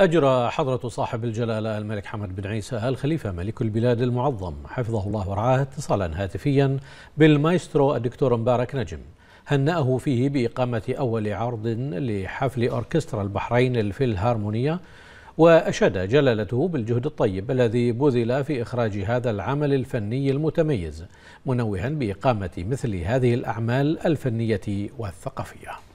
أجرى حضرة صاحب الجلالة الملك حمد بن عيسى آل خليفة ملك البلاد المعظم حفظه الله ورعاه اتصالا هاتفيا بالمايسترو الدكتور مبارك نجم هنأه فيه بإقامة أول عرض لحفل أوركسترا البحرين الفيلهارمونية وأشاد جلالته بالجهد الطيب الذي بذل في إخراج هذا العمل الفني المتميز منوها بإقامة مثل هذه الأعمال الفنية والثقافية